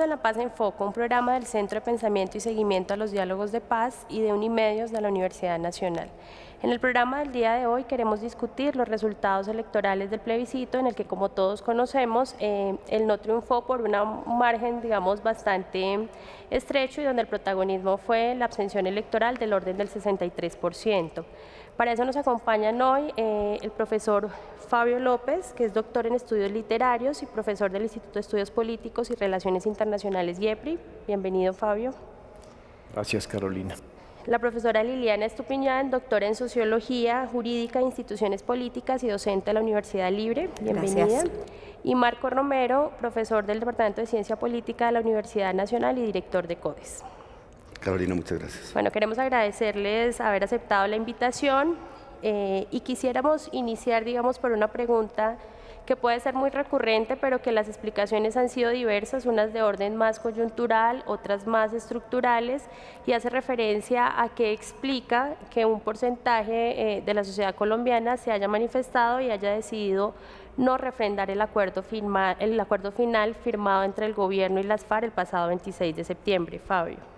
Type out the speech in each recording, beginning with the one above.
en La Paz en Foco, un programa del Centro de Pensamiento y Seguimiento a los Diálogos de Paz y de Unimedios de la Universidad Nacional. En el programa del día de hoy queremos discutir los resultados electorales del plebiscito en el que, como todos conocemos, eh, el no triunfó por un margen, digamos, bastante estrecho y donde el protagonismo fue la abstención electoral del orden del 63%. Para eso nos acompañan hoy eh, el profesor Fabio López, que es doctor en estudios literarios y profesor del Instituto de Estudios Políticos y Relaciones Internacionales IEPRI. Bienvenido, Fabio. Gracias, Carolina. La profesora Liliana Estupiñán, doctora en Sociología Jurídica e Instituciones Políticas y docente de la Universidad Libre. Bienvenida. Y Marco Romero, profesor del Departamento de Ciencia Política de la Universidad Nacional y director de CODES. Carolina, muchas gracias. Bueno, queremos agradecerles haber aceptado la invitación eh, y quisiéramos iniciar, digamos, por una pregunta que puede ser muy recurrente, pero que las explicaciones han sido diversas, unas de orden más coyuntural, otras más estructurales, y hace referencia a que explica que un porcentaje eh, de la sociedad colombiana se haya manifestado y haya decidido no refrendar el acuerdo, firma, el acuerdo final firmado entre el gobierno y las FARC el pasado 26 de septiembre. Fabio.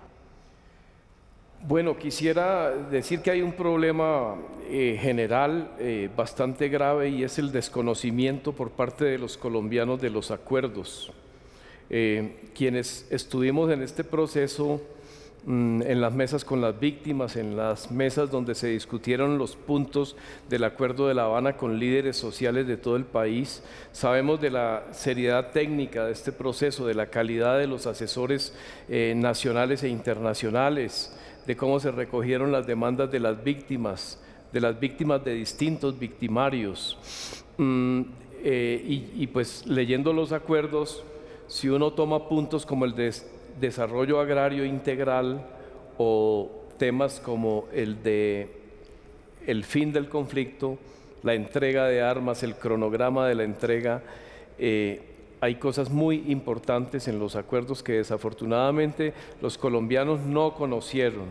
Bueno, quisiera decir que hay un problema eh, general eh, bastante grave y es el desconocimiento por parte de los colombianos de los acuerdos. Eh, quienes estuvimos en este proceso, mm, en las mesas con las víctimas, en las mesas donde se discutieron los puntos del acuerdo de La Habana con líderes sociales de todo el país, sabemos de la seriedad técnica de este proceso, de la calidad de los asesores nacionales e internacionales de cómo se recogieron las demandas de las víctimas, de las víctimas de distintos victimarios. Mm, eh, y, pues leyendo los acuerdos, si uno toma puntos como el de desarrollo agrario integral o temas como el de el fin del conflicto, la entrega de armas, el cronograma de la entrega, eh, hay cosas muy importantes en los acuerdos que desafortunadamente los colombianos no conocieron.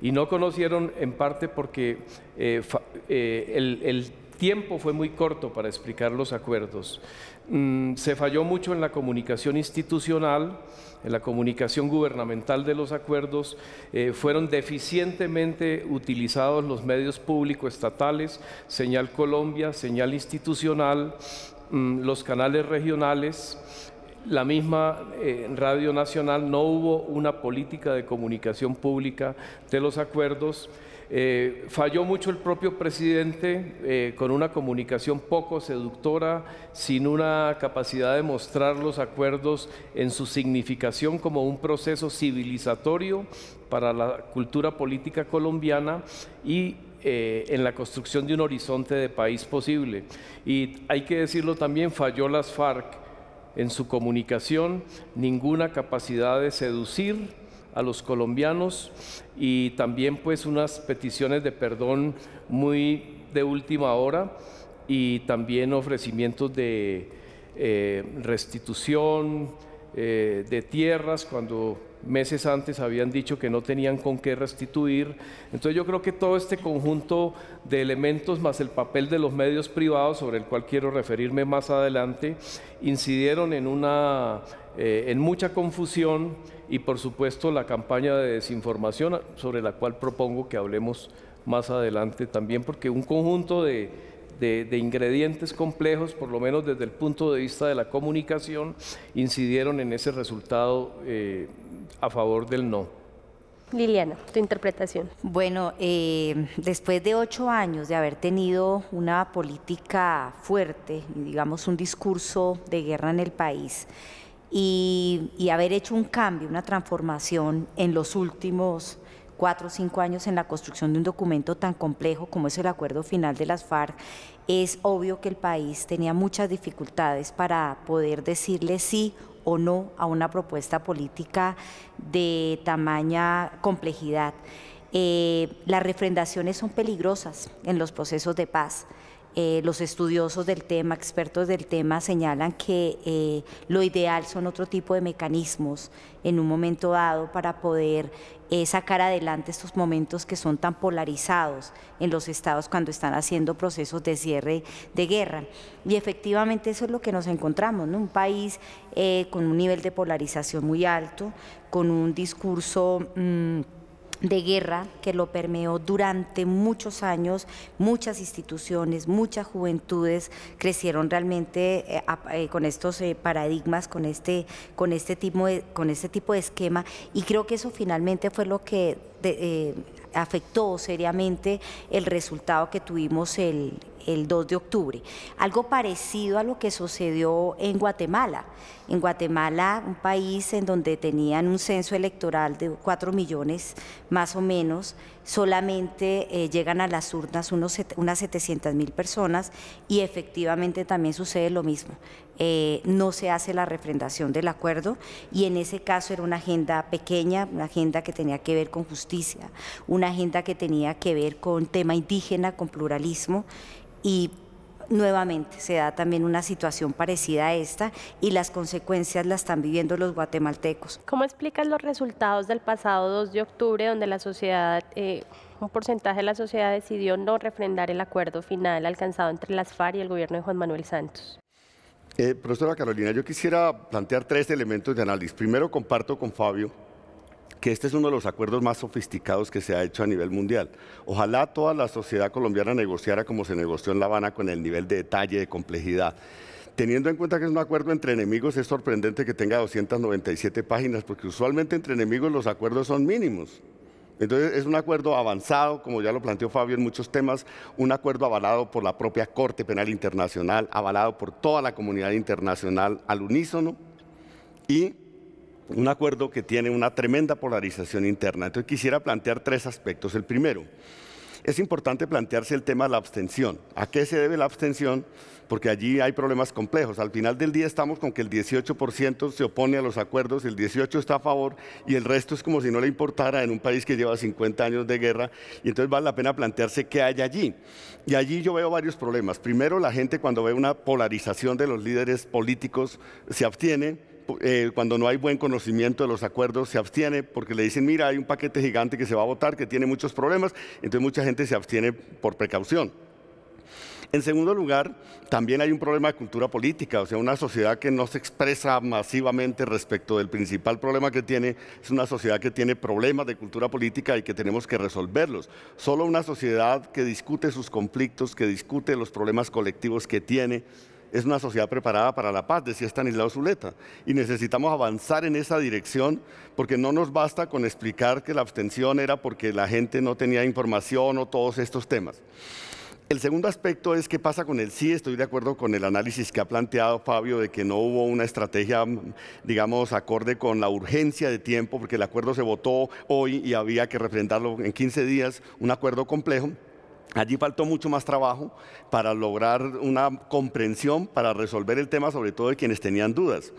Y no conocieron en parte porque eh, eh, el, tiempo fue muy corto para explicar los acuerdos. Mm, se falló mucho en la comunicación institucional, en la comunicación gubernamental de los acuerdos. Eh, fueron deficientemente utilizados los medios públicos estatales, señal Colombia, señal institucional, Mm, los canales regionales, la misma eh, Radio Nacional, no hubo una política de comunicación pública de los acuerdos. Eh, falló mucho el propio presidente eh, con una comunicación poco seductora, sin una capacidad de mostrar los acuerdos en su significación como un proceso civilizatorio para la cultura política colombiana y eh, en la construcción de un horizonte de país posible. Y hay que decirlo también, falló las FARC en su comunicación, ninguna capacidad de seducir a los colombianos y también pues unas peticiones de perdón muy de última hora y también ofrecimientos de eh, restitución, eh, de tierras cuando meses antes habían dicho que no tenían con qué restituir. Entonces yo creo que todo este conjunto de elementos más el papel de los medios privados, sobre el cual quiero referirme más adelante, incidieron en, una, eh, en mucha confusión y por supuesto la campaña de desinformación sobre la cual propongo que hablemos más adelante también, porque un conjunto de de, ingredientes complejos, por lo menos desde el punto de vista de la comunicación, incidieron en ese resultado eh, a favor del no. Liliana, tu interpretación. Bueno, eh, después de ocho años de haber tenido una política fuerte digamos un discurso de guerra en el país y haber hecho un cambio, una transformación en los últimos cuatro o cinco años en la construcción de un documento tan complejo como es el acuerdo final de las FARC es obvio que el país tenía muchas dificultades para poder decirle sí o no a una propuesta política de tamaña complejidad. Eh, las refrendaciones son peligrosas en los procesos de paz. Eh, los estudiosos del tema, expertos del tema, señalan que eh, lo ideal son otro tipo de mecanismos en un momento dado para poder eh, sacar adelante estos momentos que son tan polarizados en los estados cuando están haciendo procesos de cierre de guerra. Y efectivamente eso es lo que nos encontramos, ¿no? un país con un nivel de polarización muy alto, con un discurso... Mm, de guerra que lo permeó durante muchos años, muchas instituciones, muchas juventudes crecieron realmente eh, eh, con estos eh, paradigmas, con este, con, este tipo de, con este tipo de esquema y creo que eso finalmente fue lo que afectó seriamente el resultado que tuvimos el, el 2 de octubre. Algo parecido a lo que sucedió en Guatemala. En Guatemala, un país en donde tenían un censo electoral de 4 millones más o menos, solamente eh, llegan a las urnas unos, unas 700 mil personas y efectivamente también sucede lo mismo. Eh, no se hace la refrendación del acuerdo y en ese caso era una agenda pequeña, una agenda que tenía que ver con justicia, una agenda que tenía que ver con tema indígena, con pluralismo y nuevamente se da también una situación parecida a esta y las consecuencias las están viviendo los guatemaltecos. ¿Cómo explicas los resultados del pasado 2 de octubre donde la sociedad, eh, un porcentaje de la sociedad decidió no refrendar el acuerdo final alcanzado entre las FARC y el gobierno de Juan Manuel Santos? Eh, profesora Carolina, yo quisiera plantear tres elementos de análisis. Primero, comparto con Fabio que este es uno de los acuerdos más sofisticados que se ha hecho a nivel mundial. Ojalá toda la sociedad colombiana negociara como se negoció en La Habana con el nivel de detalle, de complejidad. Teniendo en cuenta que es un acuerdo entre enemigos, es sorprendente que tenga 297 páginas, porque usualmente entre enemigos los acuerdos son mínimos. Entonces es un acuerdo avanzado, como ya lo planteó Fabio en muchos temas, un acuerdo avalado por la propia Corte Penal Internacional, avalado por toda la comunidad internacional al unísono y un acuerdo que tiene una tremenda polarización interna. Entonces quisiera plantear tres aspectos. El primero, es importante plantearse el tema de la abstención. ¿A qué se debe la abstención? Porque allí hay problemas complejos. Al final del día estamos con que el 18% se opone a los acuerdos, el 18% está a favor y el resto es como si no le importara en un país que lleva 50 años de guerra. Y entonces vale la pena plantearse qué hay allí. Y allí yo veo varios problemas. Primero, la gente cuando ve una polarización de los líderes políticos se abstiene eh, cuando no hay buen conocimiento de los acuerdos, se abstiene porque le dicen, mira, hay un paquete gigante que se va a votar, que tiene muchos problemas, entonces mucha gente se abstiene por precaución. En segundo lugar, también hay un problema de cultura política, o sea, una sociedad que no se expresa masivamente respecto del principal problema que tiene, es una sociedad que tiene problemas de cultura política y que tenemos que resolverlos. Solo una sociedad que discute sus conflictos, que discute los problemas colectivos que tiene, es una sociedad preparada para la paz, decía Estanislao Zuleta, y necesitamos avanzar en esa dirección porque no nos basta con explicar que la abstención era porque la gente no tenía información o todos estos temas. El segundo aspecto es qué pasa con el sí. Estoy de acuerdo con el análisis que ha planteado Fabio de que no hubo una estrategia, digamos, acorde con la urgencia de tiempo, porque el acuerdo se votó hoy y había que refrendarlo en 15 días, un acuerdo complejo. Allí faltó mucho más trabajo para lograr una comprensión, para resolver el tema, sobre todo de quienes tenían dudas.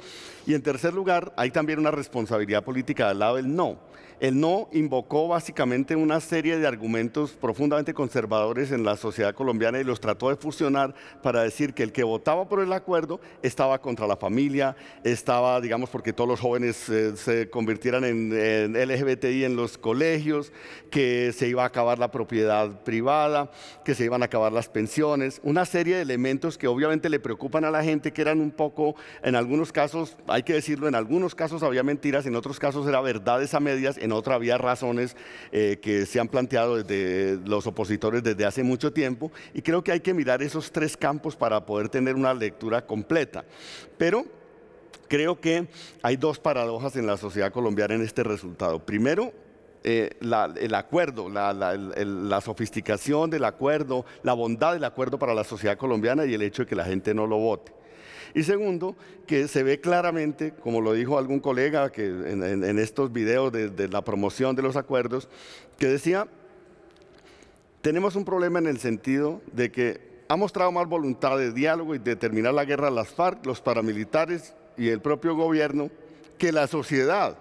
Y en tercer lugar, hay también una responsabilidad política del lado del no. El no invocó básicamente una serie de argumentos profundamente conservadores en la sociedad colombiana y los trató de fusionar para decir que el que votaba por el acuerdo estaba contra la familia, estaba, digamos, porque todos los jóvenes eh, se convirtieran en, en LGBTI en los colegios, que se iba a acabar la propiedad privada, que se iban a acabar las pensiones, una serie de elementos que obviamente le preocupan a la gente, que eran un poco, en algunos casos, hay que decirlo, en algunos casos había mentiras, en otros casos era verdades a medias, en otra había razones eh, que se han planteado desde los opositores desde hace mucho tiempo y creo que hay que mirar esos tres campos para poder tener una lectura completa. Pero creo que hay dos paradojas en la sociedad colombiana en este resultado. Primero, eh, el acuerdo, la, sofisticación del acuerdo, la bondad del acuerdo para la sociedad colombiana y el hecho de que la gente no lo vote. Y segundo, que se ve claramente, como lo dijo algún colega que en, estos videos de, de la promoción de los acuerdos, que decía, tenemos un problema en el sentido de que ha mostrado más voluntad de diálogo y de terminar la guerra las FARC, los paramilitares y el propio gobierno que la sociedad.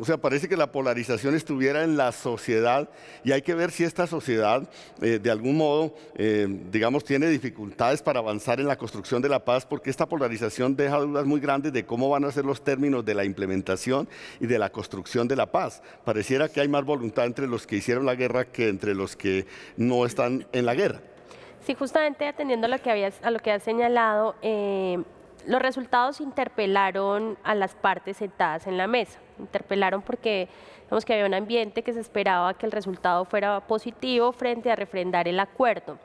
O sea, parece que la polarización estuviera en la sociedad y hay que ver si esta sociedad, eh, de algún modo, eh, digamos, tiene dificultades para avanzar en la construcción de la paz, porque esta polarización deja dudas muy grandes de cómo van a ser los términos de la implementación y de la construcción de la paz. Pareciera que hay más voluntad entre los que hicieron la guerra que entre los que no están en la guerra. Sí, justamente atendiendo a lo que, has señalado, eh, los resultados interpelaron a las partes sentadas en la mesa. Interpelaron porque vemos que había un ambiente que se esperaba que el resultado fuera positivo frente a refrendar el acuerdo.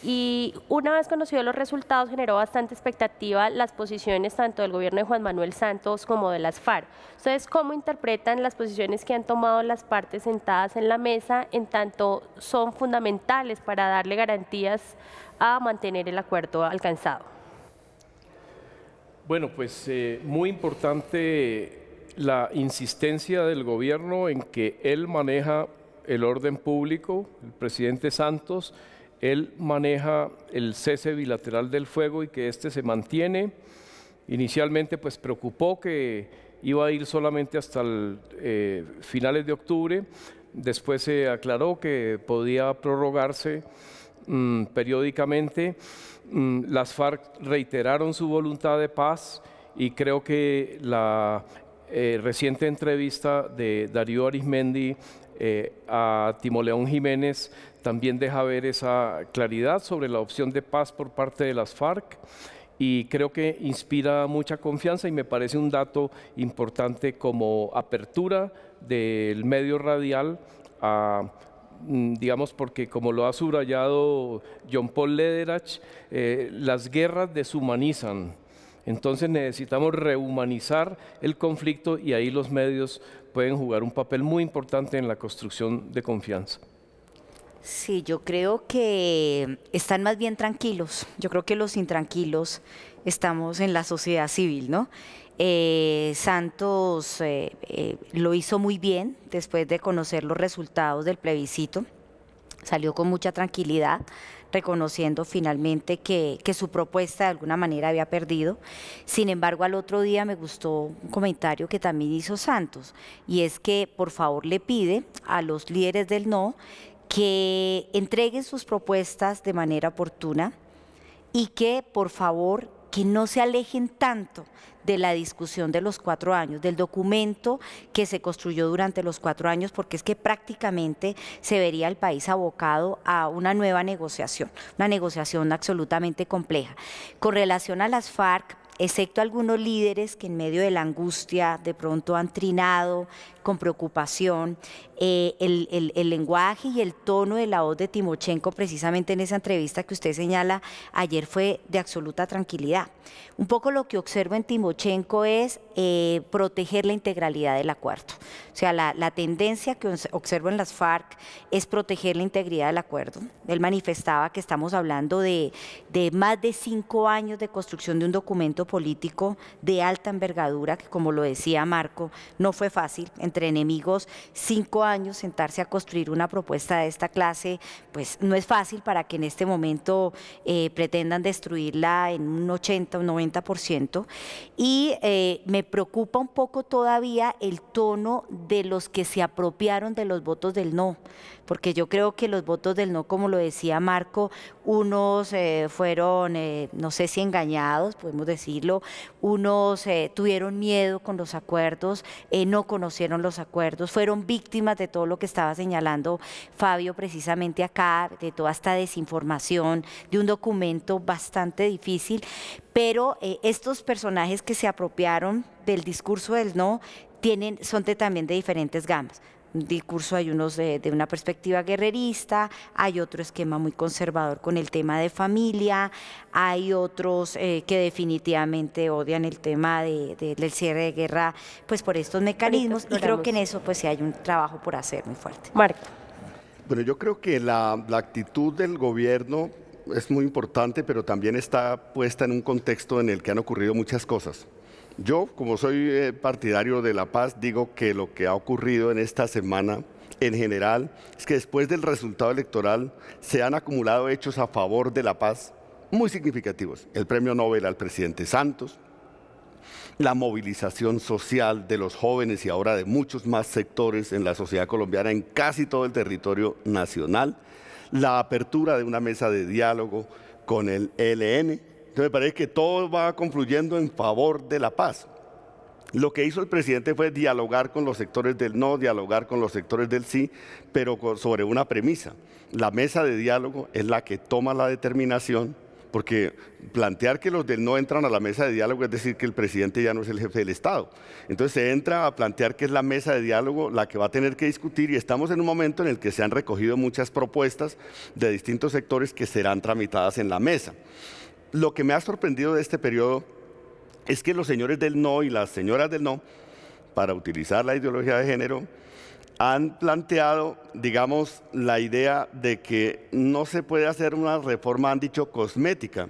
Y una vez conocidos los resultados generó bastante expectativa las posiciones tanto del gobierno de Juan Manuel Santos como de las FARC. entonces cómo interpretan las posiciones que han tomado las partes sentadas en la mesa en tanto son fundamentales para darle garantías a mantener el acuerdo alcanzado. Bueno, pues eh, muy importante la insistencia del gobierno en que él maneja el orden público, el presidente Santos, él maneja el cese bilateral del fuego y que este se mantiene. Inicialmente pues preocupó que iba a ir solamente hasta eh, finales de octubre, después se aclaró que podía prorrogarse mm, periódicamente Mm, las FARC reiteraron su voluntad de paz y creo que la eh, reciente entrevista de Darío Arismendi a eh, a Timoleón Jiménez también deja ver esa claridad sobre la opción de paz por parte de las FARC y creo que inspira mucha confianza y me parece un dato importante como apertura del medio radial a Mm, digamos, porque como lo ha subrayado John Paul Lederach, eh, las guerras deshumanizan. Entonces necesitamos rehumanizar el conflicto y ahí los medios pueden jugar un papel muy importante en la construcción de confianza. Sí, yo creo que están más bien tranquilos. Yo creo que los intranquilos estamos en la sociedad civil, ¿no? Eh, Santos eh, eh, lo hizo muy bien después de conocer los resultados del plebiscito, salió con mucha tranquilidad reconociendo finalmente que, que, su propuesta de alguna manera había perdido. Sin embargo, al otro día me gustó un comentario que también hizo Santos, y es que por favor le pide a los líderes del no que entreguen sus propuestas de manera oportuna y que por favor que no se alejen tanto de la discusión de los cuatro años, del documento que se construyó durante los cuatro años, porque es que prácticamente se vería el país abocado a una nueva negociación, una negociación absolutamente compleja. Con relación a las FARC, excepto algunos líderes que en medio de la angustia de pronto han trinado con preocupación. Eh, el, lenguaje y el tono de la voz de Timochenko, precisamente en esa entrevista que usted señala ayer, fue de absoluta tranquilidad. Un poco lo que observo en Timochenko es eh, proteger la integralidad del acuerdo. O sea, la, tendencia que observo en las FARC es proteger la integridad del acuerdo. Él manifestaba que estamos hablando de más de cinco años de construcción de un documento político de alta envergadura, que como lo decía Marco, no fue fácil, entre enemigos, cinco años, sentarse a construir una propuesta de esta clase, pues no es fácil para que en este momento eh, pretendan destruirla en un 80 o 90%. Y eh, me preocupa un poco todavía el tono de los que se apropiaron de los votos del no porque yo creo que los votos del no, como lo decía Marco, unos eh, fueron, eh, no sé si engañados, podemos decirlo, unos eh, tuvieron miedo con los acuerdos, no conocieron los acuerdos, fueron víctimas de todo lo que estaba señalando Fabio precisamente acá, de toda esta desinformación, de un documento bastante difícil, pero estos personajes que se apropiaron del discurso del no tienen, son también de diferentes gamas discurso hay unos de, una perspectiva guerrerista, hay otro esquema muy conservador con el tema de familia, hay otros eh, que definitivamente odian el tema del cierre de guerra, pues por estos mecanismos, y creo que en eso pues sí hay un trabajo por hacer muy fuerte. Marco. Bueno, yo creo que la actitud del gobierno es muy importante, pero también está puesta en un contexto en el que han ocurrido muchas cosas. Yo, como soy eh, partidario de la paz, digo que lo que ha ocurrido en esta semana en general es que después del resultado electoral se han acumulado hechos a favor de la paz muy significativos. El premio Nobel al presidente Santos, la movilización social de los jóvenes y ahora de muchos más sectores en la sociedad colombiana en casi todo el territorio nacional, la apertura de una mesa de diálogo con el ELN, entonces me parece que todo va confluyendo en favor de la paz. Lo que hizo el presidente fue dialogar con los sectores del no, dialogar con los sectores del sí, pero sobre una premisa. La mesa de diálogo es la que toma la determinación, porque plantear que los del no entran a la mesa de diálogo es decir que el presidente ya no es el jefe del Estado. Entonces se entra a plantear que es la mesa de diálogo la que va a tener que discutir y estamos en un momento en el que se han recogido muchas propuestas de distintos sectores que serán tramitadas en la mesa lo que me ha sorprendido de este periodo es que los señores del no y las señoras del no, para utilizar la ideología de género, han planteado, digamos, la idea de que no se puede hacer una reforma, han dicho, cosmética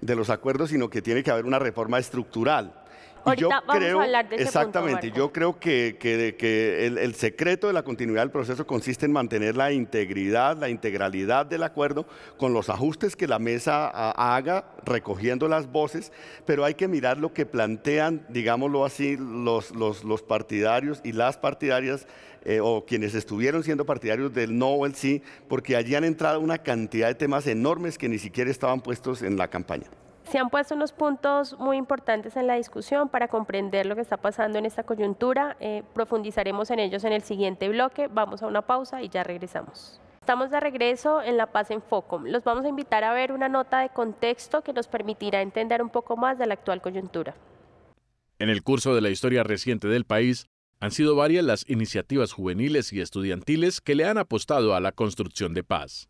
de los acuerdos, sino que tiene que haber una reforma estructural. Ahorita yo creo, Exactamente, yo creo que, que, el, secreto de la continuidad del proceso consiste en mantener la integridad, la integralidad del acuerdo con los ajustes que la mesa haga, recogiendo las voces, pero hay que mirar lo que plantean, digámoslo así, los, los, partidarios y las partidarias eh, o quienes estuvieron siendo partidarios del no o el sí, porque allí han entrado una cantidad de temas enormes que ni siquiera estaban puestos en la campaña. Se han puesto unos puntos muy importantes en la discusión para comprender lo que está pasando en esta coyuntura. Eh, profundizaremos en ellos en el siguiente bloque. Vamos a una pausa y ya regresamos. Estamos de regreso en La Paz en Foco. Los vamos a invitar a ver una nota de contexto que nos permitirá entender un poco más de la actual coyuntura. En el curso de la historia reciente del país, han sido varias las iniciativas juveniles y estudiantiles que le han apostado a la construcción de paz.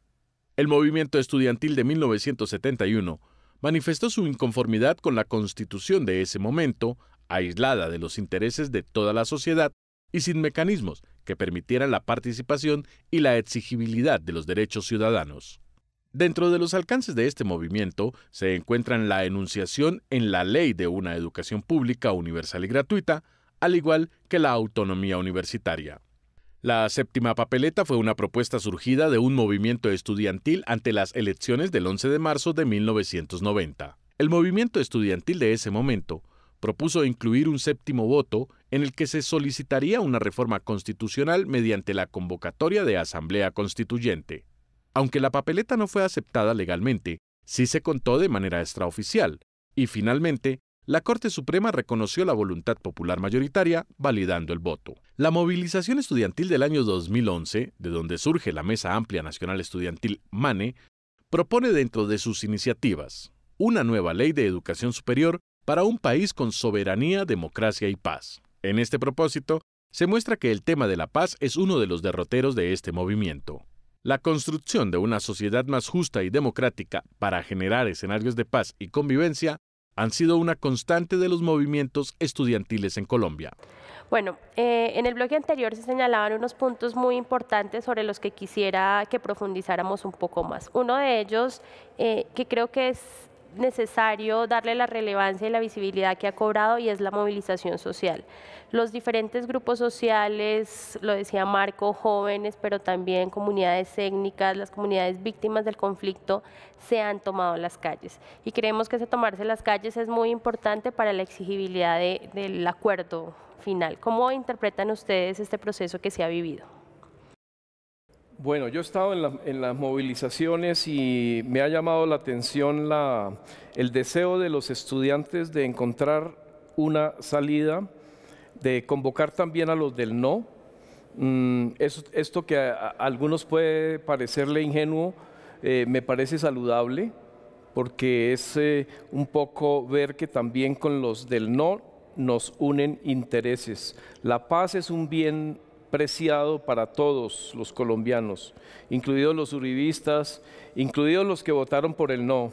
El movimiento estudiantil de 1971 manifestó su inconformidad con la constitución de ese momento, aislada de los intereses de toda la sociedad y sin mecanismos que permitieran la participación y la exigibilidad de los derechos ciudadanos. Dentro de los alcances de este movimiento se encuentran la enunciación en la ley de una educación pública universal y gratuita, al igual que la autonomía universitaria. La séptima papeleta fue una propuesta surgida de un movimiento estudiantil ante las elecciones del 11 de marzo de 1990. El movimiento estudiantil de ese momento propuso incluir un séptimo voto en el que se solicitaría una reforma constitucional mediante la convocatoria de asamblea constituyente. Aunque la papeleta no fue aceptada legalmente, sí se contó de manera extraoficial, y finalmente la Corte Suprema reconoció la voluntad popular mayoritaria, validando el voto. La movilización estudiantil del año 2011, de donde surge la Mesa Amplia Nacional Estudiantil MANE, propone dentro de sus iniciativas una nueva ley de educación superior para un país con soberanía, democracia y paz. En este propósito, se muestra que el tema de la paz es uno de los derroteros de este movimiento. La construcción de una sociedad más justa y democrática para generar escenarios de paz y convivencia han sido una constante de los movimientos estudiantiles en Colombia. Bueno, eh, en el bloque anterior se señalaban unos puntos muy importantes sobre los que quisiera que profundizáramos un poco más. Uno de ellos, eh, que creo que es necesario darle la relevancia y la visibilidad que ha cobrado y es la movilización social. Los diferentes grupos sociales, lo decía Marco, jóvenes, pero también comunidades étnicas, las comunidades víctimas del conflicto, se han tomado las calles. Y creemos que ese tomarse las calles es muy importante para la exigibilidad del acuerdo final. ¿Cómo interpretan ustedes este proceso que se ha vivido? Bueno, yo he estado en, las movilizaciones y me ha llamado la atención el deseo de los estudiantes de encontrar una salida, de convocar también a los del no. Mm, esto que a, algunos puede parecerle ingenuo, eh, me parece saludable, porque es eh, un poco ver que también con los del no nos unen intereses. La paz es un bien preciado para todos los colombianos, incluidos los uribistas, incluidos los que votaron por el no.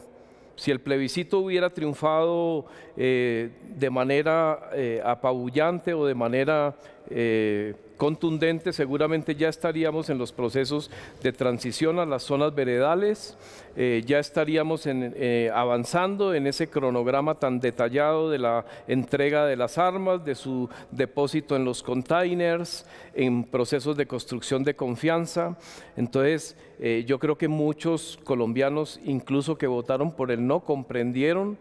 Si el plebiscito hubiera triunfado eh, de manera eh, apabullante o de manera... Eh, contundente, seguramente ya estaríamos en los procesos de transición a las zonas veredales, eh, ya estaríamos eh, avanzando en ese cronograma tan detallado de la entrega de las armas, de su depósito en los containers, en procesos de construcción de confianza. Entonces, eh, yo creo que muchos colombianos, incluso que votaron por el no, comprendieron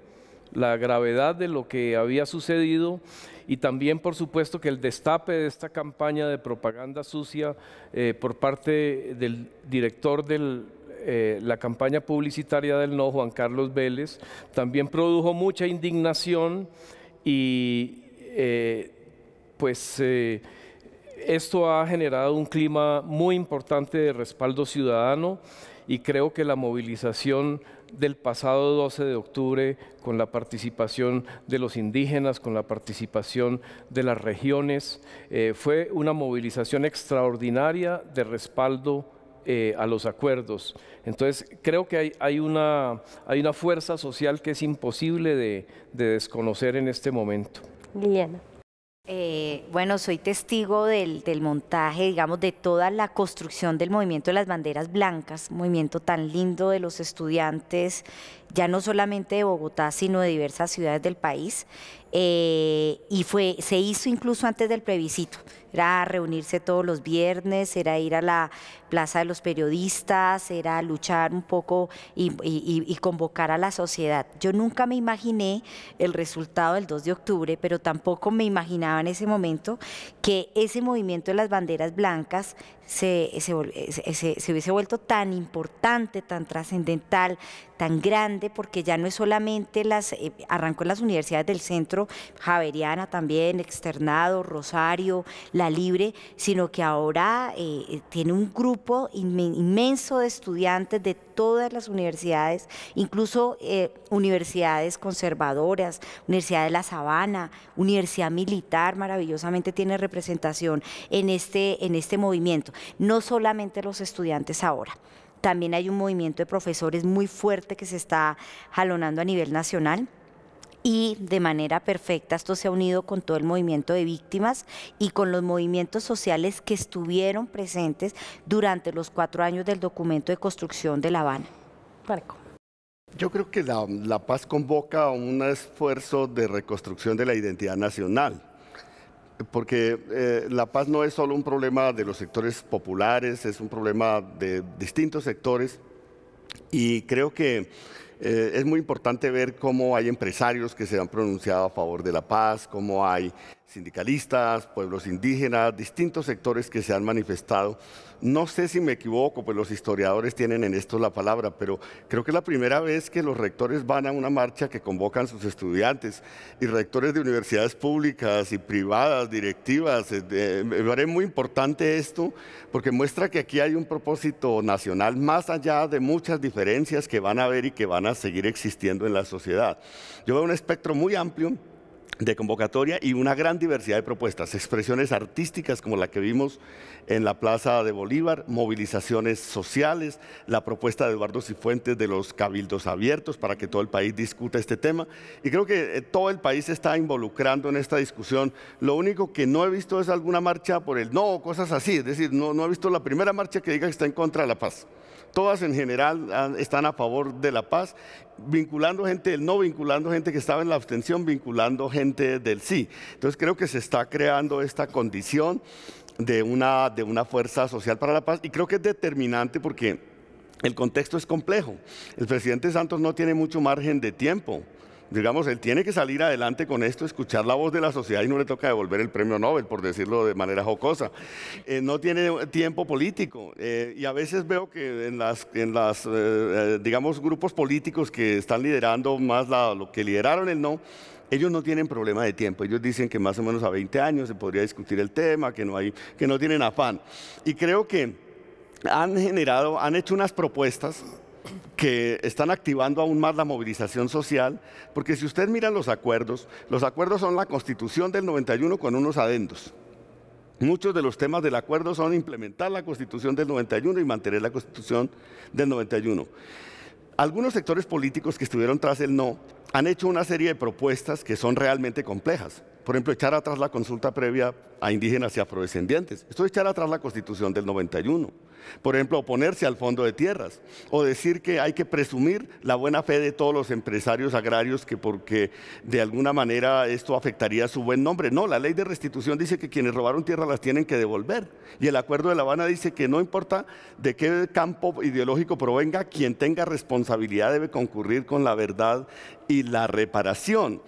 la gravedad de lo que había sucedido y también, por supuesto, que el destape de esta campaña de propaganda sucia eh, por parte del director de eh, la campaña publicitaria del No, Juan Carlos Vélez, también produjo mucha indignación y eh, pues esto ha generado un clima muy importante de respaldo ciudadano y creo que la movilización del pasado 12 de octubre, con la participación de los indígenas, con la participación de las regiones. Eh, fue una movilización extraordinaria de respaldo eh, a los acuerdos. Entonces, creo que hay, una, hay una fuerza social que es imposible de, desconocer en este momento. Liliana. Eh, bueno, soy testigo del, del, montaje, digamos, de toda la construcción del movimiento de las banderas blancas, movimiento tan lindo de los estudiantes ya no solamente de Bogotá, sino de diversas ciudades del país. Eh, y fue, se hizo incluso antes del plebiscito. Era reunirse todos los viernes, era ir a la Plaza de los Periodistas, era luchar un poco y convocar a la sociedad. Yo nunca me imaginé el resultado del 2 de octubre, pero tampoco me imaginaba en ese momento que ese movimiento de las banderas blancas eh, se, hubiese vuelto tan importante, tan trascendental, tan grande, porque ya no es solamente las, eh, arrancó en las universidades del centro, Javeriana también, Externado, Rosario, La Libre, sino que ahora eh, tiene un grupo inmenso de estudiantes de todas las universidades, incluso universidades conservadoras, Universidad de La Sabana, Universidad Militar, maravillosamente tiene representación en este, en este movimiento no solamente los estudiantes ahora. También hay un movimiento de profesores muy fuerte que se está jalonando a nivel nacional y de manera perfecta esto se ha unido con todo el movimiento de víctimas y con los movimientos sociales que estuvieron presentes durante los cuatro años del documento de construcción de La Habana. Marco. Yo creo que la, paz convoca a un esfuerzo de reconstrucción de la identidad nacional porque eh, la paz no es solo un problema de los sectores populares, es un problema de distintos sectores y creo que eh, es muy importante ver cómo hay empresarios que se han pronunciado a favor de la paz, cómo hay sindicalistas, pueblos indígenas, distintos sectores que se han manifestado. No sé si me equivoco, pues los historiadores tienen en esto la palabra, pero creo que es la primera vez que los rectores van a una marcha que convocan sus estudiantes y rectores de universidades públicas y privadas, directivas. Eh, me parece muy importante esto porque muestra que aquí hay un propósito nacional más allá de muchas diferencias que van a haber y que van a seguir existiendo en la sociedad. Yo veo un espectro muy amplio de convocatoria y una gran diversidad de propuestas, expresiones artísticas como la que vimos en la Plaza de Bolívar, movilizaciones sociales, la propuesta de Eduardo Cifuentes de los cabildos abiertos para que todo el país discuta este tema. Y creo que eh, todo el país está involucrando en esta discusión. Lo único que no he visto es alguna marcha por el no, cosas así. Es decir, no, no he visto la primera marcha que diga que está en contra de la paz todas en general están a favor de la paz, vinculando gente del no, vinculando gente que estaba en la abstención, vinculando gente del sí. Entonces creo que se está creando esta condición de una, de una fuerza social para la paz y creo que es determinante porque el contexto es complejo. El presidente Santos no tiene mucho margen de tiempo digamos, él tiene que salir adelante con esto, escuchar la voz de la sociedad y no le toca devolver el premio Nobel, por decirlo de manera jocosa. Eh, no tiene tiempo político eh, y a veces veo que en las, eh, digamos, grupos políticos que están liderando más la, lo que lideraron el no, ellos no tienen problema de tiempo, ellos dicen que más o menos a 20 años se podría discutir el tema, que no, hay, que no tienen afán. Y creo que han generado, han hecho unas propuestas que están activando aún más la movilización social, porque si usted mira los acuerdos, los acuerdos son la constitución del 91 con unos adendos. Muchos de los temas del acuerdo son implementar la constitución del 91 y mantener la constitución del 91. Algunos sectores políticos que estuvieron tras el no han hecho una serie de propuestas que son realmente complejas por ejemplo, echar atrás la consulta previa a indígenas y afrodescendientes. Esto es echar atrás la constitución del 91. Por ejemplo, oponerse al fondo de tierras o decir que hay que presumir la buena fe de todos los empresarios agrarios que porque de alguna manera esto afectaría su buen nombre. No, la ley de restitución dice que quienes robaron tierras las tienen que devolver y el acuerdo de La Habana dice que no importa de qué campo ideológico provenga, quien tenga responsabilidad debe concurrir con la verdad y la reparación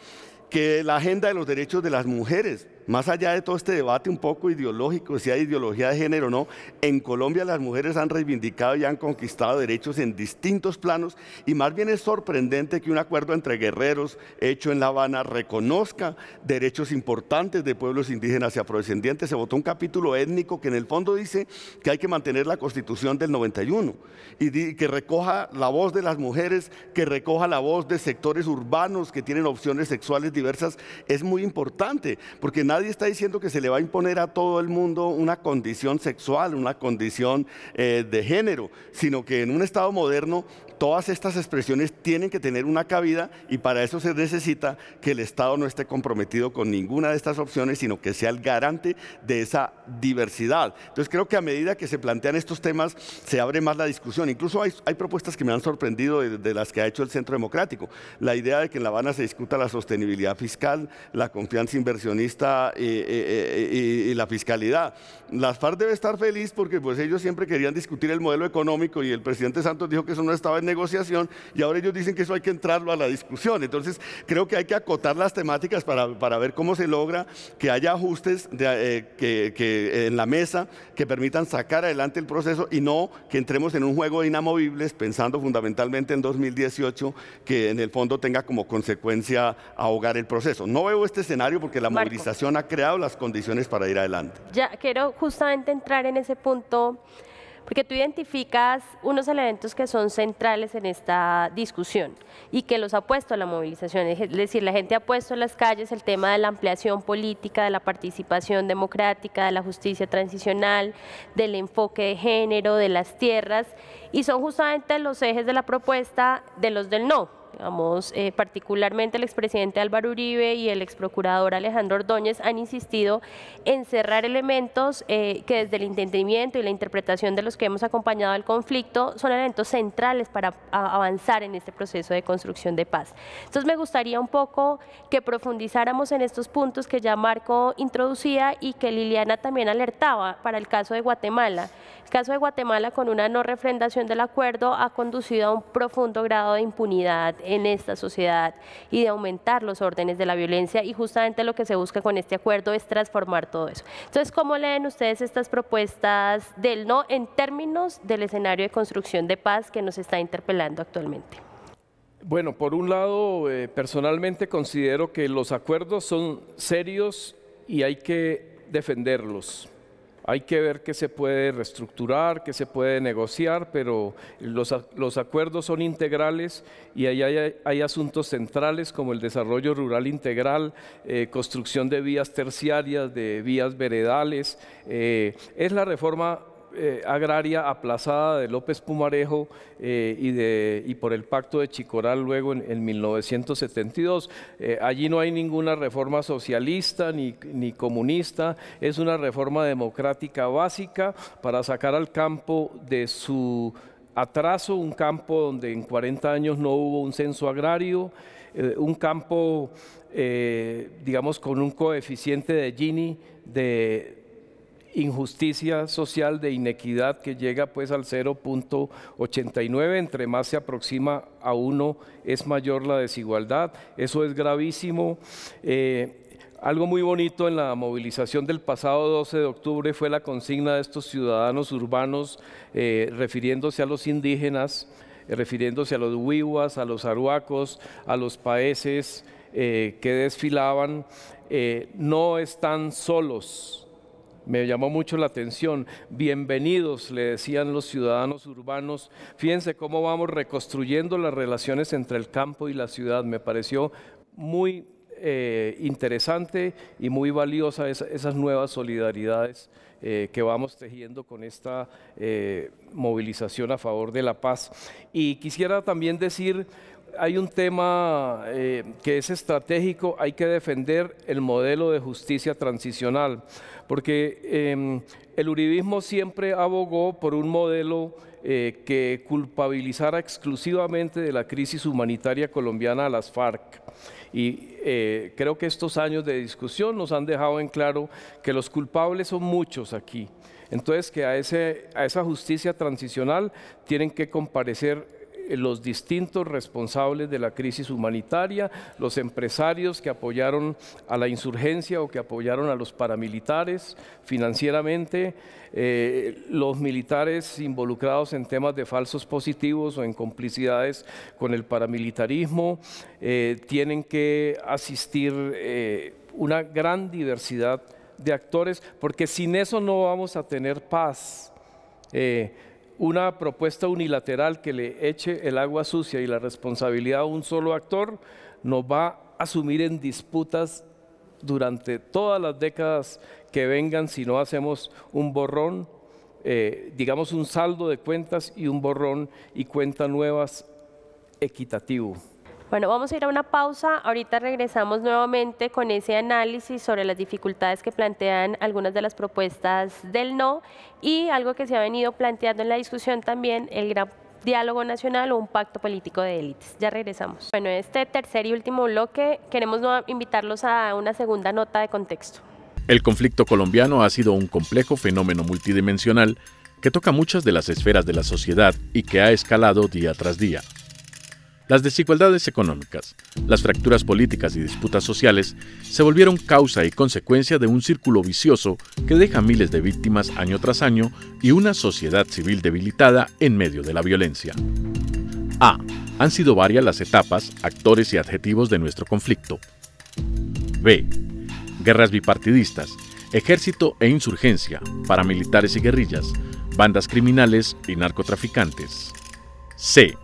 que la agenda de los derechos de las mujeres más allá de todo este debate un poco ideológico, si hay ideología de género o no, en Colombia las mujeres han reivindicado y han conquistado derechos en distintos planos y más bien es sorprendente que un acuerdo entre guerreros hecho en La Habana reconozca derechos importantes de pueblos indígenas y afrodescendientes. Se votó un capítulo étnico que en el fondo dice que hay que mantener la constitución del 91 y que recoja la voz de las mujeres, que recoja la voz de sectores urbanos que tienen opciones sexuales diversas. Es muy importante porque nadie nadie está diciendo que se le va a imponer a todo el mundo una condición sexual, una condición eh, de género, sino que en un Estado moderno todas estas expresiones tienen que tener una cabida y para eso se necesita que el Estado no esté comprometido con ninguna de estas opciones, sino que sea el garante de esa diversidad. Entonces creo que a medida que se plantean estos temas se abre más la discusión. Incluso hay, propuestas que me han sorprendido de, las que ha hecho el Centro Democrático. La idea de que en La Habana se discuta la sostenibilidad fiscal, la confianza inversionista y, la Fiscalidad. Las FARC debe estar feliz porque pues ellos siempre querían discutir el modelo económico y el presidente Santos dijo que eso no estaba en negociación y ahora ellos dicen que eso hay que entrarlo a la discusión. Entonces creo que hay que acotar las temáticas para, ver cómo se logra que haya ajustes eh, que, en la mesa que permitan sacar adelante el proceso y no que entremos en un juego de inamovibles pensando fundamentalmente en 2018 que en el fondo tenga como consecuencia ahogar el proceso. No veo este escenario porque la movilización ha creado las condiciones para ir adelante. Ya quiero justamente entrar en ese punto, porque tú identificas unos elementos que son centrales en esta discusión y que los ha puesto la movilización, es decir, la gente ha puesto en las calles el tema de la ampliación política, de la participación democrática, de la justicia transicional, del enfoque de género, de las tierras, y son justamente los ejes de la propuesta de los del no, Digamos, eh, particularmente el expresidente Álvaro Uribe y el exprocurador Alejandro Ordóñez han insistido en cerrar elementos eh, que desde el entendimiento y la interpretación de los que hemos acompañado al conflicto son elementos centrales para avanzar en este proceso de construcción de paz. Entonces me gustaría un poco que profundizáramos en estos puntos que ya Marco introducía y que Liliana también alertaba para el caso de Guatemala. El caso de Guatemala con una no refrendación del acuerdo ha conducido a un profundo grado de impunidad en esta sociedad y de aumentar los órdenes de la violencia y justamente lo que se busca con este acuerdo es transformar todo eso. Entonces, ¿cómo leen ustedes estas propuestas del no en términos del escenario de construcción de paz que nos está interpelando actualmente? Bueno, por un lado, eh, personalmente considero que los acuerdos son serios y hay que defenderlos. Hay que ver qué se puede reestructurar, qué se puede negociar, pero los, acuerdos son integrales y ahí hay, asuntos centrales como el desarrollo rural integral, eh, construcción de vías terciarias, de vías veredales. Eh, es la reforma eh, agraria aplazada de López Pumarejo eh, y, de, por el pacto de Chicoral luego en, 1972. Eh, allí no hay ninguna reforma socialista ni, ni, comunista, es una reforma democrática básica para sacar al campo de su atraso, un campo donde en 40 años no hubo un censo agrario, un campo, digamos, con un coeficiente de Gini de injusticia social, de inequidad que llega pues al 0.89, entre más se aproxima a uno es mayor la desigualdad, eso es gravísimo. Eh, algo muy bonito en la movilización del pasado 12 de octubre fue la consigna de estos ciudadanos urbanos eh, refiriéndose a los indígenas, refiriéndose a los huihuas, a los aruacos, a los países eh, que desfilaban, no están solos me llamó mucho la atención. Bienvenidos, le decían los ciudadanos urbanos. Fíjense cómo vamos reconstruyendo las relaciones entre el campo y la ciudad. Me pareció muy eh, interesante y muy valiosa esas nuevas solidaridades eh, que vamos tejiendo con esta eh, movilización a favor de la paz. Y quisiera también decir hay un tema eh, que es estratégico, hay que defender el modelo de justicia transicional, porque em, el uribismo siempre abogó por un modelo eh, que culpabilizara exclusivamente de la crisis humanitaria colombiana a las FARC. Y eh, creo que estos años de discusión nos han dejado en claro que los culpables son muchos aquí. Entonces, que a esa justicia transicional tienen que comparecer eh, los distintos responsables de la crisis humanitaria, los empresarios que apoyaron a la insurgencia o que apoyaron a los paramilitares financieramente, eh, los militares involucrados en temas de falsos positivos o en complicidades con el paramilitarismo, eh, tienen que asistir una gran diversidad de actores, porque sin eso no vamos a tener paz una propuesta unilateral que le eche el agua sucia y la responsabilidad a un solo actor nos va a asumir en disputas durante todas las décadas que vengan si no hacemos un borrón, eh, digamos un saldo de cuentas y un borrón y cuentas nuevas equitativo. Bueno, vamos a ir a una pausa. Ahorita regresamos nuevamente con ese análisis sobre las dificultades que plantean algunas de las propuestas del no y algo que se ha venido planteando en la discusión también, el gran diálogo nacional o un pacto político de élites. Ya regresamos. Bueno, en este tercer y último bloque queremos invitarlos a una segunda nota de contexto. El conflicto colombiano ha sido un complejo fenómeno multidimensional que toca muchas de las esferas de la sociedad y que ha escalado día tras día. Las desigualdades económicas, las fracturas políticas y disputas sociales se volvieron causa y consecuencia de un círculo vicioso que deja miles de víctimas año tras año y una sociedad civil debilitada en medio de la violencia. A. Han sido varias las etapas, actores y adjetivos de nuestro conflicto. B. Guerras bipartidistas, ejército e insurgencia, paramilitares y guerrillas, bandas criminales y narcotraficantes. C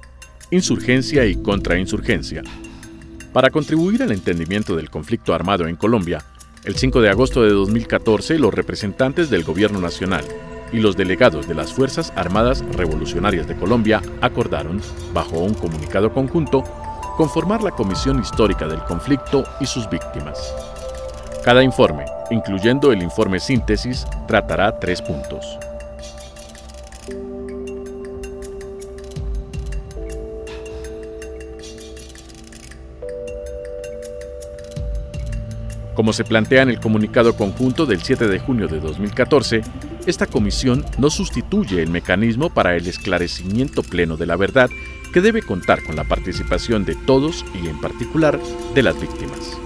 insurgencia y contrainsurgencia. Para contribuir al entendimiento del conflicto armado en Colombia, el 5 de agosto de 2014 los representantes del Gobierno Nacional y los delegados de las Fuerzas Armadas Revolucionarias de Colombia acordaron, bajo un comunicado conjunto, conformar la Comisión Histórica del Conflicto y sus víctimas. Cada informe, incluyendo el informe síntesis, tratará tres puntos. Como se plantea en el comunicado conjunto del 7 de junio de 2014, esta comisión no sustituye el mecanismo para el esclarecimiento pleno de la verdad que debe contar con la participación de todos y en particular de las víctimas.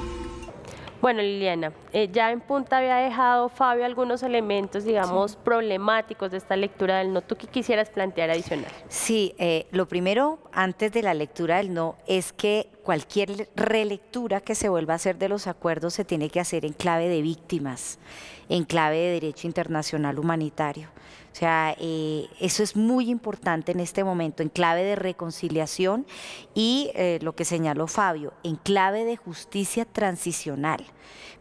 Bueno, Liliana, eh, ya en punta había dejado Fabio algunos elementos, digamos, problemáticos de esta lectura del no. ¿Tú qué quisieras plantear adicional? Sí, eh, lo primero, antes de la lectura del no, es que cualquier relectura que se vuelva a hacer de los acuerdos se tiene que hacer en clave de víctimas, en clave de derecho internacional humanitario. O sea, eh, eso es muy importante en este momento, en clave de reconciliación y eh, lo que señaló Fabio, en clave de justicia transicional.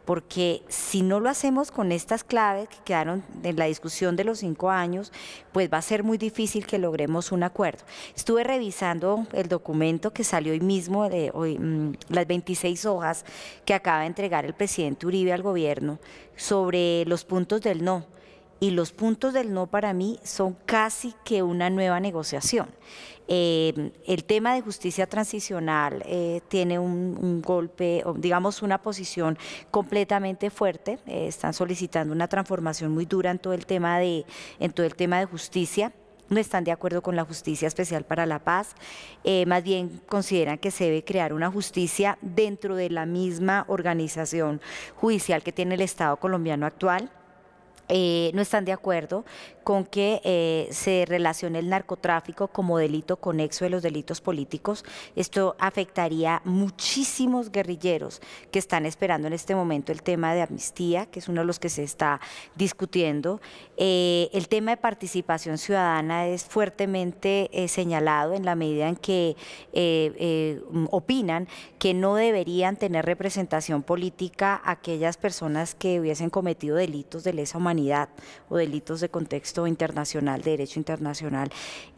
Porque si no lo hacemos con estas claves que quedaron en la discusión de los cinco años, pues va a ser muy difícil que logremos un acuerdo. Estuve revisando el documento que salió hoy mismo, mm, las 26 hojas que acaba de entregar el presidente Uribe al gobierno sobre los puntos del no y los puntos del no para mí son casi que una nueva negociación. Eh, el tema de justicia transicional eh, tiene un, golpe, digamos una posición completamente fuerte. Eh, están solicitando una transformación muy dura en todo el tema de, en todo el tema de justicia no están de acuerdo con la justicia especial para la paz, más bien consideran que se debe crear una justicia dentro de la misma organización judicial que tiene el Estado colombiano actual. Eh, no están de acuerdo con que eh, se relacione el narcotráfico como delito conexo de los delitos políticos. Esto afectaría muchísimos guerrilleros que están esperando en este momento el tema de amnistía, que es uno de los que se está discutiendo. Eh, el tema de participación ciudadana es fuertemente señalado en la medida en que opinan que no deberían tener representación política aquellas personas que hubiesen cometido delitos de lesa humanidad o delitos de contexto internacional, derecho internacional.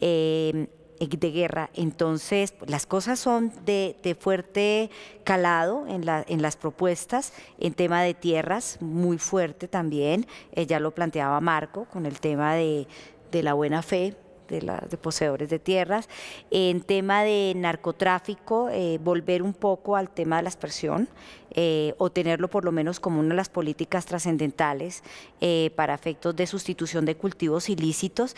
Em, de guerra. Entonces, las cosas son de, fuerte calado en, las propuestas, en tema de tierras, muy fuerte también, ella eh, lo planteaba Marco con el tema de la buena fe, de, poseedores de tierras. En tema de narcotráfico, eh, volver un poco al tema de la expresión eh, o tenerlo por lo menos como una de las políticas trascendentales eh, para efectos de sustitución de cultivos ilícitos.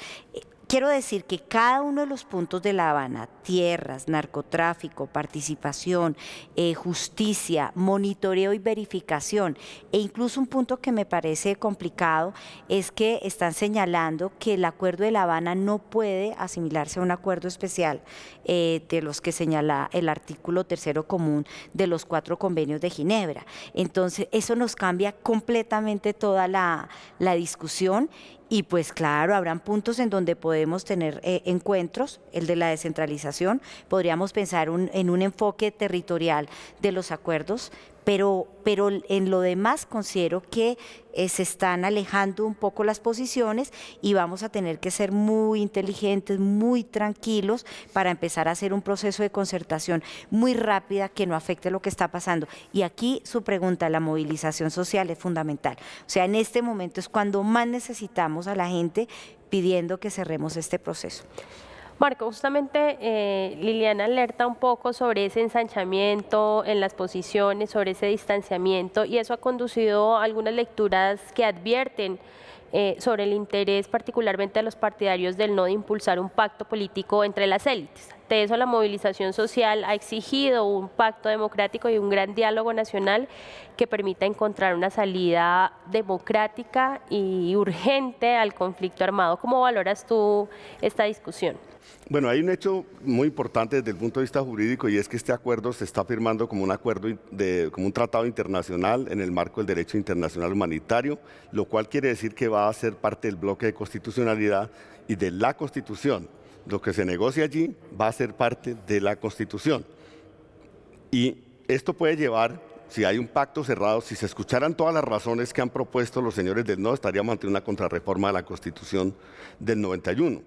Quiero decir que cada uno de los puntos de La Habana, tierras, narcotráfico, participación, eh, justicia, monitoreo y verificación, e incluso un punto que me parece complicado es que están señalando que el acuerdo de La Habana no puede asimilarse a un acuerdo especial eh, de los que señala el artículo tercero común de los cuatro convenios de Ginebra. Entonces, eso nos cambia completamente toda la, la discusión y pues claro, habrán puntos en donde podemos tener eh, encuentros, el de la descentralización, podríamos pensar en un enfoque territorial de los acuerdos, pero, pero en lo demás considero que eh, se están alejando un poco las posiciones y vamos a tener que ser muy inteligentes, muy tranquilos para empezar a hacer un proceso de concertación muy rápida que no afecte lo que está pasando. Y aquí su pregunta, la movilización social es fundamental. O sea, en este momento es cuando más necesitamos a la gente pidiendo que cerremos este proceso. Marco, justamente eh, Liliana alerta un poco sobre ese ensanchamiento en las posiciones, sobre ese distanciamiento y eso ha conducido a algunas lecturas que advierten eh, sobre el interés particularmente de los partidarios del no de impulsar un pacto político entre las élites. De eso la movilización social ha exigido un pacto democrático y un gran diálogo nacional que permita encontrar una salida democrática y urgente al conflicto armado. ¿Cómo valoras tú esta discusión? Bueno, hay un hecho muy importante desde el punto de vista jurídico y es que este acuerdo se está firmando como un acuerdo de, como un tratado internacional en el marco del derecho internacional humanitario, lo cual quiere decir que va a ser parte del bloque de constitucionalidad y de la Constitución. Lo que se negocia allí va a ser parte de la Constitución. Y esto puede llevar si hay un pacto cerrado, si se escucharan todas las razones que han propuesto los señores del no, estaríamos ante una contrarreforma de la Constitución del 91.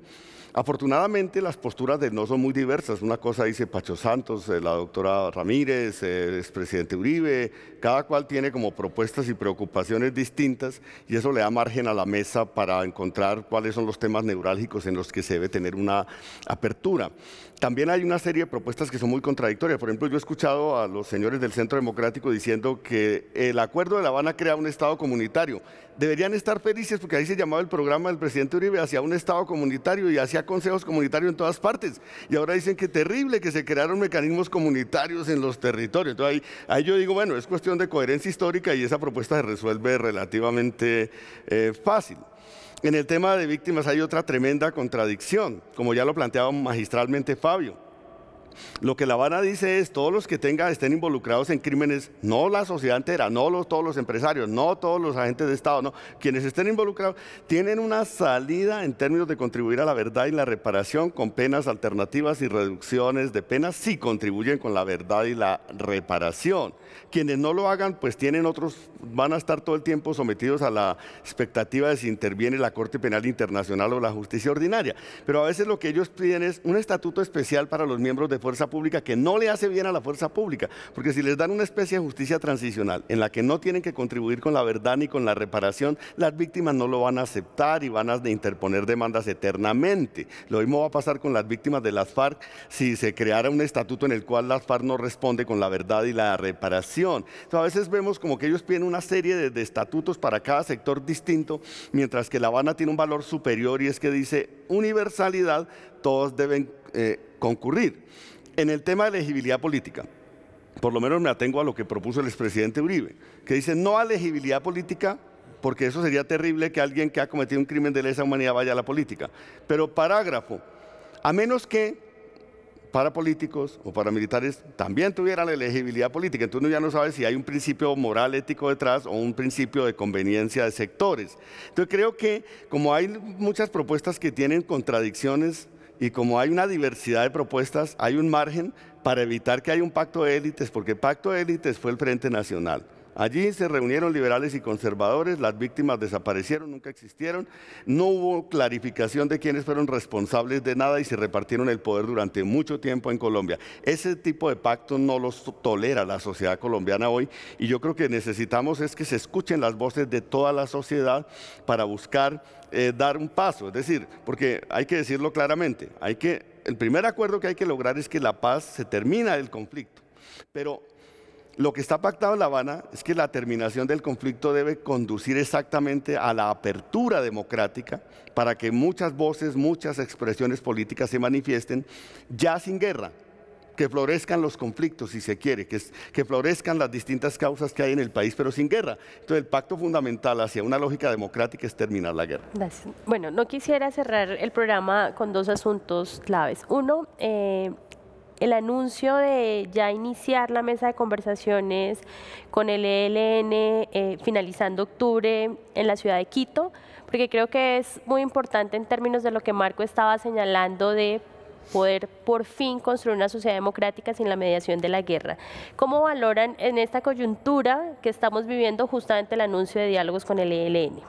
Afortunadamente las posturas de no son muy diversas. Una cosa dice Pacho Santos, eh, la doctora Ramírez, el eh, expresidente Uribe, cada cual tiene como propuestas y preocupaciones distintas y eso le da margen a la mesa para encontrar cuáles son los temas neurálgicos en los que se debe tener una apertura. También hay una serie de propuestas que son muy contradictorias. Por ejemplo, yo he escuchado a los señores del Centro Democrático diciendo que el acuerdo de La Habana crea un Estado comunitario. Deberían estar felices porque ahí se llamaba el programa del presidente Uribe hacia un Estado comunitario y hacia consejos comunitarios en todas partes. Y ahora dicen que terrible que se crearon mecanismos comunitarios en los territorios. Entonces ahí, yo digo, bueno, es cuestión de coherencia histórica y esa propuesta se resuelve relativamente eh, fácil. En el tema de víctimas hay otra tremenda contradicción, como ya lo planteaba magistralmente Fabio. Lo que La Habana dice es, todos los que tengan, estén involucrados en crímenes, no la sociedad entera, no todos los empresarios, no todos los agentes de Estado, no, quienes estén involucrados, tienen una salida en términos de contribuir a la verdad y la reparación con penas alternativas y reducciones de penas si contribuyen con la verdad y la reparación. Quienes no lo hagan, pues tienen otros, van a estar todo el tiempo sometidos a la expectativa de si interviene la Corte Penal Internacional o la justicia ordinaria. Pero a veces lo que ellos piden es un estatuto especial para los miembros de fuerza pública que no le hace bien a la fuerza pública, porque si les dan una especie de justicia transicional en la que no tienen que contribuir con la verdad ni con la reparación, las víctimas no lo van a aceptar y van a interponer demandas eternamente. Lo mismo va a pasar con las víctimas de las FARC si se creara un estatuto en el cual las FARC no responde con la verdad y la reparación. Entonces, a veces vemos como que ellos piden una serie de, estatutos para cada sector distinto, mientras que La Habana tiene un valor superior y es que dice universalidad, todos deben eh, concurrir en el tema de elegibilidad política, por lo menos me atengo a lo que propuso el expresidente Uribe, que dice no a elegibilidad política porque eso sería terrible que alguien que ha cometido un crimen de lesa humanidad vaya a la política. Pero parágrafo, a menos que para políticos o para militares también tuvieran elegibilidad política, entonces ya no sabe si hay un principio moral ético detrás o un principio de conveniencia de sectores. Entonces creo que como hay muchas propuestas que tienen contradicciones y como hay una diversidad de propuestas, hay un margen para evitar que haya un pacto de élites, porque el pacto de élites fue el Frente Nacional. Allí se reunieron liberales y conservadores, las víctimas desaparecieron, nunca existieron, no hubo clarificación de quiénes fueron responsables de nada y se repartieron el poder durante mucho tiempo en Colombia. Ese tipo de pacto no los tolera la sociedad colombiana hoy y yo creo que necesitamos es que se escuchen las voces de toda la sociedad para buscar eh, dar un paso, es decir, porque hay que decirlo claramente, hay que, el primer acuerdo que hay que lograr es que la paz se termina el conflicto, pero lo que está pactado en La Habana es que la terminación del conflicto debe conducir exactamente a la apertura democrática para que muchas voces, muchas expresiones políticas se manifiesten ya sin guerra, que florezcan los conflictos si se quiere, que, que florezcan las distintas causas que hay en el país, pero sin guerra. Entonces el pacto fundamental hacia una lógica democrática es terminar la guerra. Gracias. Bueno, no quisiera cerrar el programa con dos asuntos claves. Uno, eh, el anuncio de ya iniciar la mesa de conversaciones con el ELN eh, finalizando octubre en la ciudad de Quito, porque creo que es muy importante en términos de lo que Marco estaba señalando de poder por fin construir una sociedad democrática sin la mediación de la guerra. ¿Cómo valoran en esta coyuntura que estamos viviendo justamente el anuncio de diálogos con el ELN?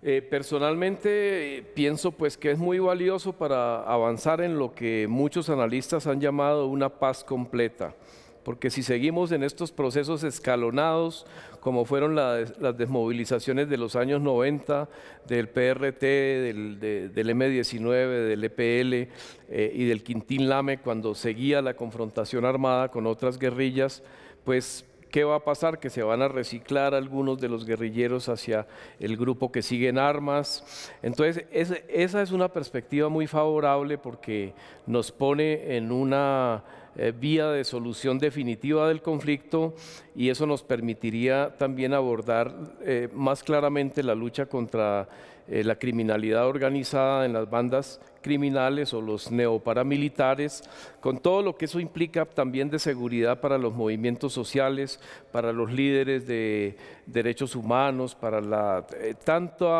Eh, personalmente eh, pienso pues que es muy valioso para avanzar en lo que muchos analistas han llamado una paz completa, porque si seguimos en estos procesos escalonados, como fueron las desmovilizaciones de los años 90, del PRT, del, M19, del EPL e eh, y del Quintín Lame, cuando seguía la confrontación armada con otras guerrillas, pues ¿Qué va a pasar? Que se van a reciclar algunos de los guerrilleros hacia el grupo que sigue en armas. Entonces, esa es una perspectiva muy favorable porque nos pone en una eh, vía de solución definitiva del conflicto y eso nos permitiría también abordar eh, más claramente la lucha contra eh, la criminalidad organizada en las bandas criminales o los neoparamilitares, con todo lo que eso implica también de seguridad para los movimientos sociales, para los líderes de derechos humanos, para la eh, tanto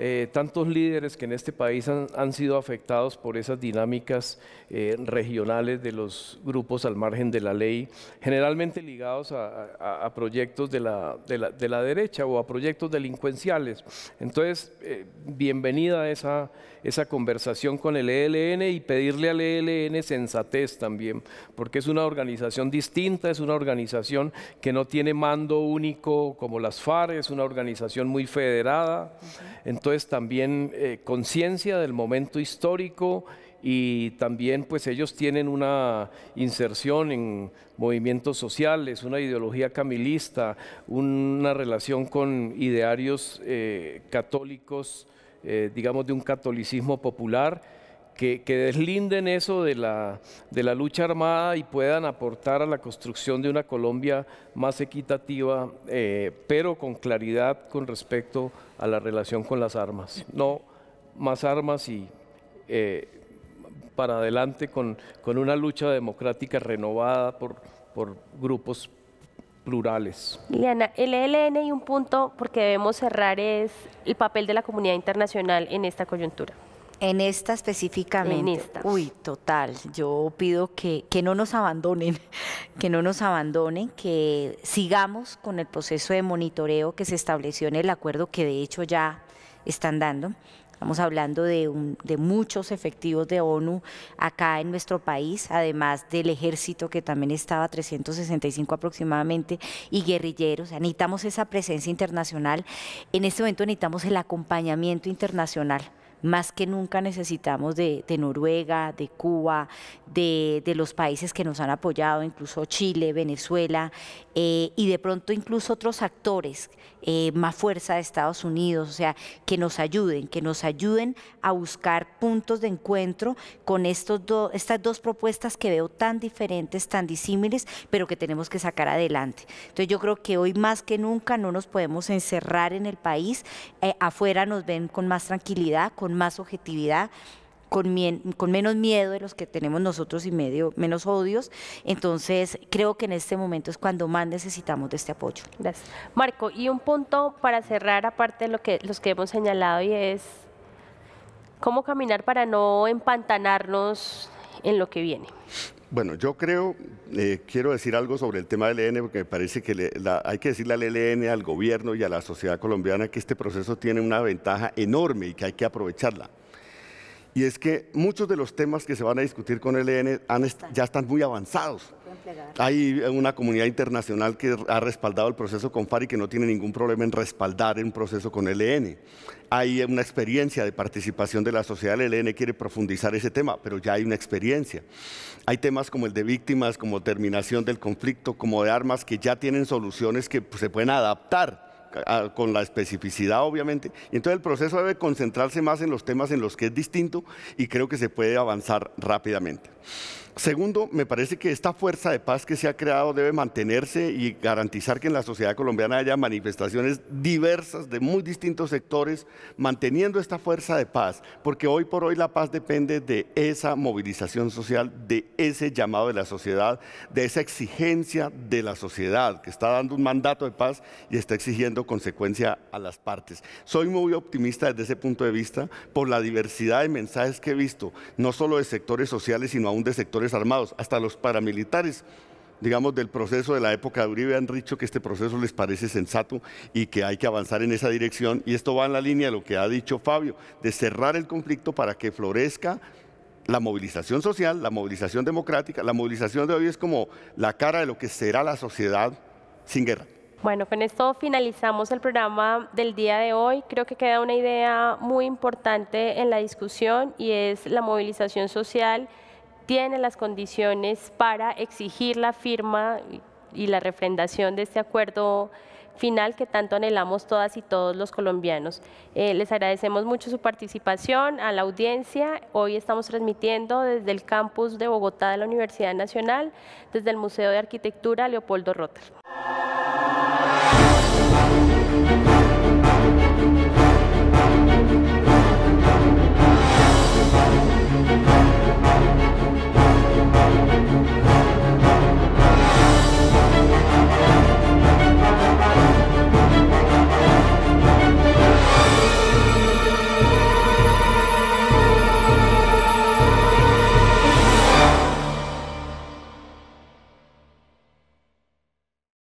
eh, tantos líderes que en este país han, sido afectados por esas dinámicas eh, regionales de los grupos al margen de la ley, generalmente ligados a, proyectos de la, de, la, derecha o a proyectos delincuenciales. Entonces, eh, bienvenida esa, esa conversación con el ELN y pedirle al ELN sensatez también, porque es una organización distinta, es una organización que no tiene mando único como las FARC, e, es una organización muy federada. Entonces, es también eh, conciencia del momento histórico y también pues ellos tienen una inserción en movimientos sociales, una ideología camilista, una relación con idearios eh, católicos, eh, digamos de un catolicismo popular que, deslinden eso de la, de la lucha armada y puedan aportar a la construcción de una Colombia más equitativa, eh, pero con claridad con respecto a la relación con las armas. No más armas y eh, para adelante con, con, una lucha democrática renovada por, por grupos plurales. Liana, el ELN y un punto porque debemos cerrar es el papel de la comunidad internacional en esta coyuntura. En esta específicamente. Uy, total. Yo pido que, que no nos abandonen, que no nos abandonen, que sigamos con el proceso de monitoreo que se estableció en el acuerdo que de hecho ya están dando. Estamos hablando de, de, muchos efectivos de ONU acá en nuestro país, además del ejército que también estaba 365 aproximadamente y guerrilleros. Necesitamos esa presencia internacional. En este momento necesitamos el acompañamiento internacional más que nunca necesitamos de, Noruega, de Cuba, de, los países que nos han apoyado, incluso Chile, Venezuela, eh, y de pronto incluso otros actores, eh, más fuerza de Estados Unidos, o sea, que nos ayuden, que nos ayuden a buscar puntos de encuentro con estos estas dos propuestas que veo tan diferentes, tan disímiles, pero que tenemos que sacar adelante. Entonces yo creo que hoy más que nunca no nos podemos encerrar en el país, eh, afuera nos ven con más tranquilidad, con más objetividad, con, menos miedo de los que tenemos nosotros y medio, menos odios. Entonces, creo que en este momento es cuando más necesitamos de este apoyo. Gracias. Marco, y un punto para cerrar, aparte de lo que, los que hemos señalado, y es cómo caminar para no empantanarnos en lo que viene. Bueno, yo creo, eh, quiero decir algo sobre el tema del ELN, e, porque me parece que hay que decirle al ELN, e, al gobierno y a la sociedad colombiana que este proceso tiene una ventaja enorme y que hay que aprovecharla. Y es que muchos de los temas que se van a discutir con el ELN e ya están muy avanzados. Hay una comunidad internacional que ha respaldado el proceso con FARC y que no tiene ningún problema en respaldar un proceso con LN. Hay una experiencia de participación de la sociedad, el LN quiere profundizar ese tema, pero ya hay una experiencia. Hay temas como el de víctimas, como terminación del conflicto, como de armas, que ya tienen soluciones que pues, se pueden adaptar con la especificidad, obviamente. entonces el proceso debe concentrarse más en los temas en los que es distinto y creo que se puede avanzar rápidamente. Segundo, me parece que esta fuerza de paz que se ha creado debe mantenerse y garantizar que en la sociedad colombiana haya manifestaciones diversas de muy distintos sectores, manteniendo esta fuerza de paz, porque hoy por hoy la paz depende de esa movilización social, de ese llamado de la sociedad, de esa exigencia de la sociedad, que está dando un mandato de paz y está exigiendo consecuencia a las partes. Soy muy optimista desde ese punto de vista por la diversidad de mensajes que he visto, no solo de sectores sociales, sino aún de sectores armados, hasta los paramilitares, digamos, del proceso de la época de Uribe han dicho que este proceso les parece sensato y que hay que avanzar en esa dirección. Y esto va en la línea de lo que ha dicho Fabio, de cerrar el conflicto para que florezca la movilización social, la movilización democrática. La movilización de hoy es como la cara de lo que será la sociedad sin guerra. Bueno, con esto finalizamos el programa del día de hoy. Creo que queda una idea muy importante en la discusión y es la movilización social tiene las condiciones para exigir la firma y la refrendación de este acuerdo final que tanto anhelamos todas y todos los colombianos. Eh, les agradecemos mucho su participación a la audiencia. Hoy estamos transmitiendo desde el campus de Bogotá de la Universidad Nacional, desde el Museo de Arquitectura Leopoldo Rotter.